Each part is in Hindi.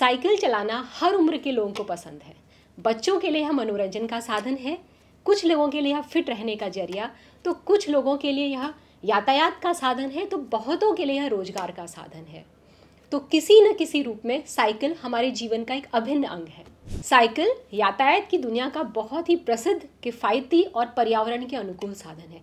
साइकिल चलाना हर उम्र के लोगों को पसंद है बच्चों के लिए यह मनोरंजन का साधन है कुछ लोगों के लिए यह फिट रहने का जरिया तो कुछ लोगों के लिए यह यातायात का साधन है तो बहुतों के लिए यह रोजगार का साधन है तो किसी न किसी रूप में साइकिल हमारे जीवन का एक अभिन्न अंग है साइकिल यातायात की दुनिया का बहुत ही प्रसिद्ध किफ़ायती और पर्यावरण के अनुकूल साधन है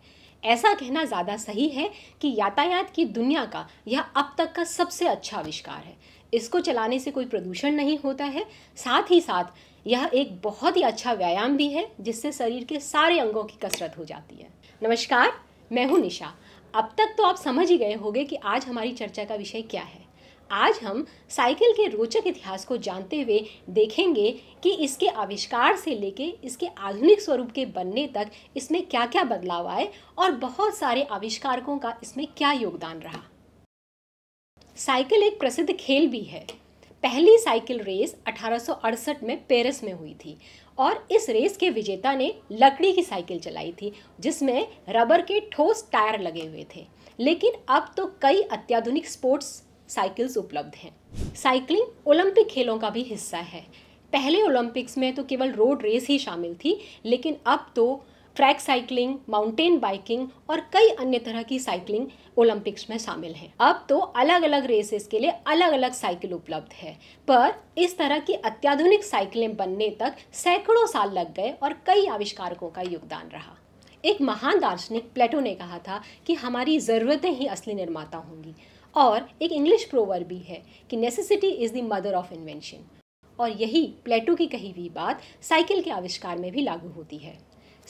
ऐसा कहना ज़्यादा सही है कि यातायात की दुनिया का यह अब तक का सबसे अच्छा आविष्कार है इसको चलाने से कोई प्रदूषण नहीं होता है साथ ही साथ यह एक बहुत ही अच्छा व्यायाम भी है जिससे शरीर के सारे अंगों की कसरत हो जाती है नमस्कार मैं हूँ निशा अब तक तो आप समझ ही गए होंगे कि आज हमारी चर्चा का विषय क्या है आज हम साइकिल के रोचक इतिहास को जानते हुए देखेंगे कि इसके आविष्कार से लेके इसके आधुनिक स्वरूप के बनने तक इसमें क्या क्या बदलाव आए और बहुत सारे आविष्कारकों का इसमें क्या योगदान रहा साइकिल एक प्रसिद्ध खेल भी है पहली साइकिल रेस 1868 में पेरिस में हुई थी और इस रेस के विजेता ने लकड़ी की साइकिल चलाई थी जिसमें रबर के ठोस टायर लगे हुए थे लेकिन अब तो कई अत्याधुनिक स्पोर्ट्स साइकिल्स उपलब्ध हैं साइकिलिंग ओलंपिक खेलों का भी हिस्सा है पहले ओलंपिक्स में तो केवल रोड रेस ही शामिल थी लेकिन अब तो ट्रैक साइकिलिंग माउंटेन बाइकिंग और कई अन्य तरह की साइकिलिंग ओलंपिक्स में शामिल है अब तो अलग अलग रेसेस के लिए अलग अलग साइकिल उपलब्ध है पर इस तरह की अत्याधुनिक साइकिलें बनने तक सैकड़ों साल लग गए और कई आविष्कारकों का योगदान रहा एक महान दार्शनिक प्लेटो ने कहा था कि हमारी ज़रूरतें ही असली निर्माता होंगी और एक इंग्लिश प्रोवर भी है कि necessity is the mother of invention और यही प्लेटो की कही हुई बात साइकिल के आविष्कार में भी लागू होती है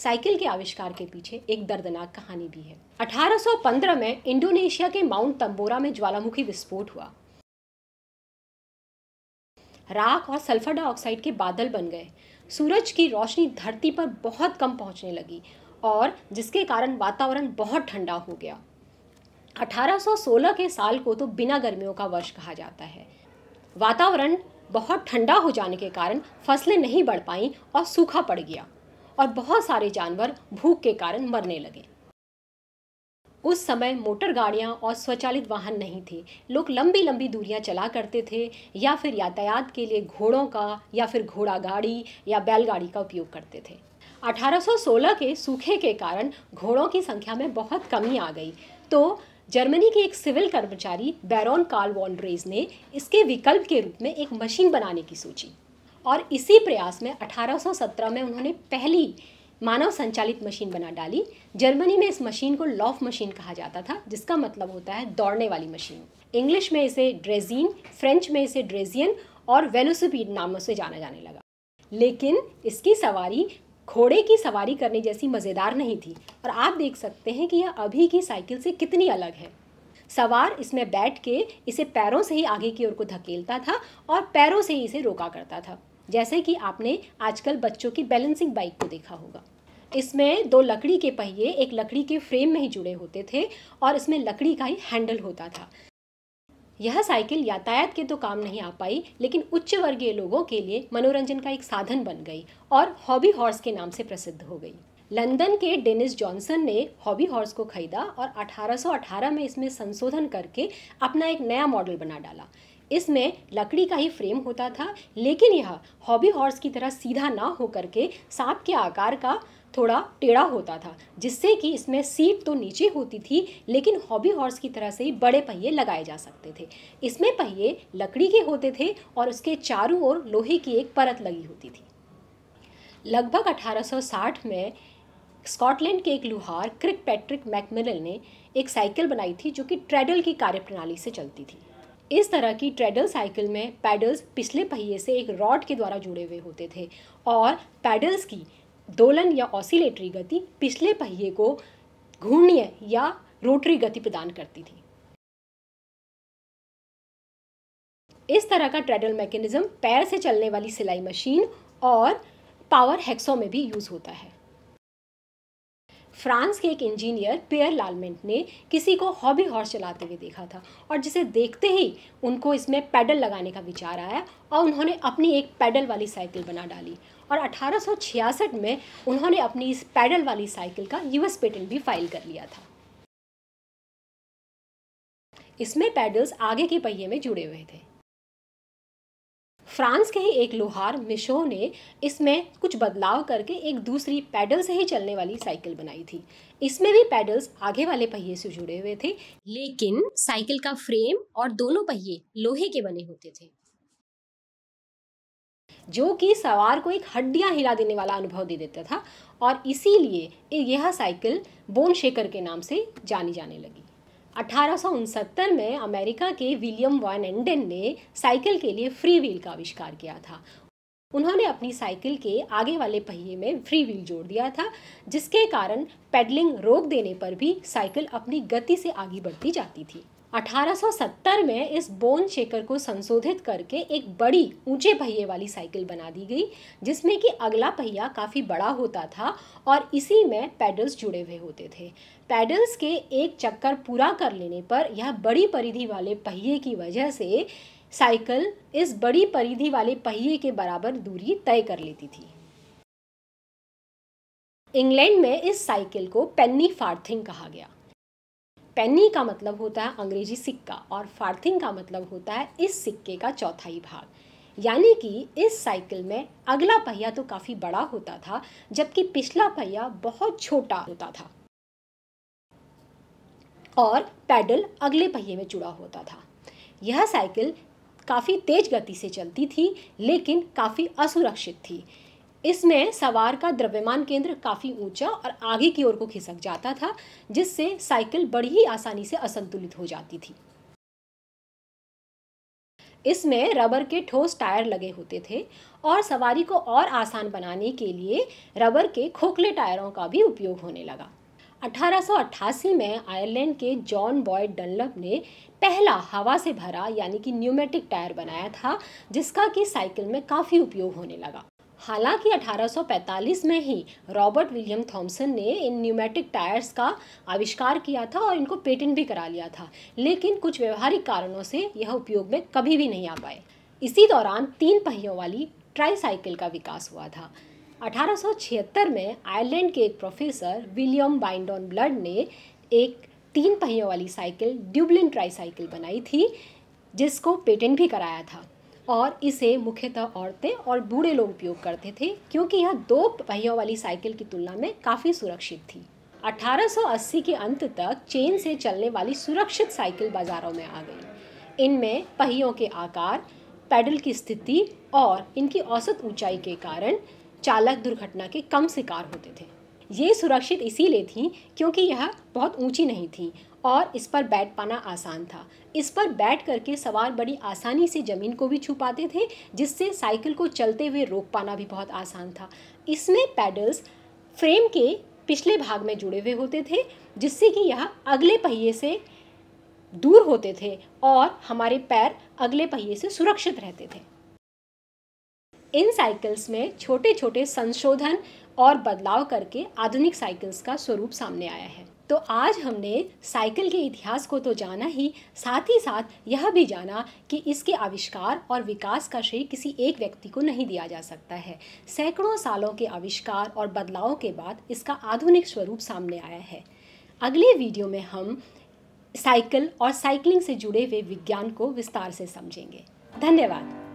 साइकिल के आविष्कार के पीछे एक दर्दनाक कहानी भी है 1815 में इंडोनेशिया के माउंट तंबोरा में ज्वालामुखी विस्फोट हुआ राख और सल्फर डाइऑक्साइड के बादल बन गए सूरज की रोशनी धरती पर बहुत कम पहुंचने लगी और जिसके कारण वातावरण बहुत ठंडा हो गया 1816 के साल को तो बिना गर्मियों का वर्ष कहा जाता है वातावरण बहुत ठंडा हो जाने के कारण फसलें नहीं बढ़ पाई और सूखा पड़ गया और बहुत सारे जानवर भूख के कारण मरने लगे उस समय मोटर गाड़ियाँ और स्वचालित वाहन नहीं थे लोग लंबी लंबी दूरियाँ चला करते थे या फिर यातायात के लिए घोड़ों का या फिर घोड़ा गाड़ी या बैलगाड़ी का उपयोग करते थे 1816 के सूखे के कारण घोड़ों की संख्या में बहुत कमी आ गई तो जर्मनी के एक सिविल कर्मचारी बैरोन कार्ल वॉन्ड्रेज ने इसके विकल्प के रूप में एक मशीन बनाने की सोची और इसी प्रयास में 1817 में उन्होंने पहली मानव संचालित मशीन बना डाली जर्मनी में इस मशीन को लॉफ मशीन कहा जाता था जिसका मतलब होता है दौड़ने वाली मशीन इंग्लिश में इसे ड्रेजीन फ्रेंच में इसे ड्रेजियन और वेलोसिपीड नामों से जाना जाने लगा लेकिन इसकी सवारी घोड़े की सवारी करने जैसी मज़ेदार नहीं थी और आप देख सकते हैं कि यह अभी की साइकिल से कितनी अलग है सवार इसमें बैठ के इसे पैरों से ही आगे की ओर को धकेलता था और पैरों से ही इसे रोका करता था जैसे कि आपने आजकल बच्चों की बैलेंसिंग बाइक को देखा होगा इसमें दो लकड़ी के पहिए एक लकड़ी के फ्रेम में ही जुड़े होते थे और इसमें लकड़ी का ही हैंडल होता था यह साइकिल यातायात के तो काम नहीं आ पाई लेकिन उच्च वर्गीय लोगों के लिए मनोरंजन का एक साधन बन गई और हॉबी हॉर्स के नाम से प्रसिद्ध हो गई लंदन के डेनिस जॉनसन ने हॉबी हॉर्स को खरीदा और 1818 में इसमें संशोधन करके अपना एक नया मॉडल बना डाला इसमें लकड़ी का ही फ्रेम होता था लेकिन यह हॉबी हॉर्स की तरह सीधा ना होकर के सांप के आकार का थोड़ा टेढ़ा होता था जिससे कि इसमें सीट तो नीचे होती थी लेकिन हॉबी हॉर्स की तरह से ही बड़े पहिए लगाए जा सकते थे इसमें पहिए लकड़ी के होते थे और उसके चारों ओर लोहे की एक परत लगी होती थी लगभग 1860 में स्कॉटलैंड के एक लुहार क्रिक पैट्रिक मैकमिनल ने एक साइकिल बनाई थी जो कि ट्रेडल की कार्यप्रणाली से चलती थी इस तरह की ट्रेडल साइकिल में पैडल्स पिछले पहिए से एक रॉड के द्वारा जुड़े हुए होते थे और पैडल्स की दोलन या ऑसिलेटरी गति पिछले पहिए को घूर्णीय या रोटरी गति प्रदान करती थी इस तरह का ट्रेडल मैकेनिज्म पैर से चलने वाली सिलाई मशीन और पावर हैक्सों में भी यूज़ होता है फ्रांस के एक इंजीनियर पेयर लालमेंट ने किसी को हॉबी हॉर्स चलाते हुए देखा था और जिसे देखते ही उनको इसमें पैडल लगाने का विचार आया और उन्होंने अपनी एक पैडल वाली साइकिल बना डाली और 1866 में उन्होंने अपनी इस पैडल वाली साइकिल का यूएस पेटेंट भी फाइल कर लिया था इसमें पैडल्स आगे के पहिए में जुड़े हुए थे फ्रांस के ही एक लोहार मिशो ने इसमें कुछ बदलाव करके एक दूसरी पैडल से ही चलने वाली साइकिल बनाई थी इसमें भी पैडल्स आगे वाले पहिए से जुड़े हुए थे लेकिन साइकिल का फ्रेम और दोनों पहिए लोहे के बने होते थे जो कि सवार को एक हड्डियां हिला देने वाला अनुभव दे देता था और इसीलिए यह साइकिल बोन शेकर के नाम से जानी जाने लगी अठारह में अमेरिका के विलियम वन एंडन ने साइकिल के लिए फ्री व्हील का आविष्कार किया था उन्होंने अपनी साइकिल के आगे वाले पहिए में फ्री व्हील जोड़ दिया था जिसके कारण पेडलिंग रोक देने पर भी साइकिल अपनी गति से आगे बढ़ती जाती थी 1870 में इस बोन शेकर को संशोधित करके एक बड़ी ऊंचे पहिए वाली साइकिल बना दी गई जिसमें कि अगला पहिया काफ़ी बड़ा होता था और इसी में पैडल्स जुड़े हुए होते थे पैडल्स के एक चक्कर पूरा कर लेने पर यह बड़ी परिधि वाले पहिए की वजह से साइकिल इस बड़ी परिधि वाले पहिए के बराबर दूरी तय कर लेती थी इंग्लैंड में इस साइकिल को पेन्नी फार्थिंग कहा गया पेनी का मतलब होता है अंग्रेजी सिक्का और फार्थिंग का मतलब होता है इस सिक्के का चौथाई भाग यानी कि इस साइकिल में अगला पहिया तो काफ़ी बड़ा होता था जबकि पिछला पहिया बहुत छोटा होता था और पैडल अगले पहिए में जुड़ा होता था यह साइकिल काफ़ी तेज गति से चलती थी लेकिन काफ़ी असुरक्षित थी इसमें सवार का द्रव्यमान केंद्र काफ़ी ऊंचा और आगे की ओर को खिसक जाता था जिससे साइकिल बड़ी ही आसानी से असंतुलित हो जाती थी इसमें रबर के ठोस टायर लगे होते थे और सवारी को और आसान बनाने के लिए रबर के खोखले टायरों का भी उपयोग होने लगा 1888 में आयरलैंड के जॉन बॉयड डनलप ने पहला हवा से भरा यानी कि न्यूमेटिक टायर बनाया था जिसका कि साइकिल में काफ़ी उपयोग होने लगा हालांकि 1845 में ही रॉबर्ट विलियम थॉमसन ने इन न्यूमेटिक टायर्स का आविष्कार किया था और इनको पेटेंट भी करा लिया था लेकिन कुछ व्यवहारिक कारणों से यह उपयोग में कभी भी नहीं आ पाए इसी दौरान तीन पहियों वाली ट्राईसाइकिल का विकास हुआ था 1876 में आयरलैंड के एक प्रोफेसर विलियम बाइंडॉन ब्लड ने एक तीन पहियों वाली साइकिल ड्यूबलिन ट्राईसाइकिल बनाई थी जिसको पेटेंट भी कराया था और इसे मुख्यतः औरतें और बूढ़े लोग उपयोग करते थे क्योंकि यह दो पहियों वाली साइकिल की तुलना में काफ़ी सुरक्षित थी 1880 के अंत तक चेन से चलने वाली सुरक्षित साइकिल बाजारों में आ गई इनमें पहियों के आकार पैडल की स्थिति और इनकी औसत ऊंचाई के कारण चालक दुर्घटना के कम शिकार होते थे ये सुरक्षित इसीलिए थी क्योंकि यह बहुत ऊंची नहीं थी और इस पर बैठ पाना आसान था इस पर बैठ करके सवार बड़ी आसानी से ज़मीन को भी छू पाते थे जिससे साइकिल को चलते हुए रोक पाना भी बहुत आसान था इसमें पैडल्स फ्रेम के पिछले भाग में जुड़े हुए होते थे जिससे कि यह अगले पहिए से दूर होते थे और हमारे पैर अगले पहिए से सुरक्षित रहते थे इन साइकिल्स में छोटे छोटे संशोधन और बदलाव करके आधुनिक साइकिल्स का स्वरूप सामने आया है तो आज हमने साइकिल के इतिहास को तो जाना ही साथ ही साथ यह भी जाना कि इसके आविष्कार और विकास का श्रेय किसी एक व्यक्ति को नहीं दिया जा सकता है सैकड़ों सालों के आविष्कार और बदलाव के बाद इसका आधुनिक स्वरूप सामने आया है अगले वीडियो में हम साइकिल और साइकिलिंग से जुड़े हुए विज्ञान को विस्तार से समझेंगे धन्यवाद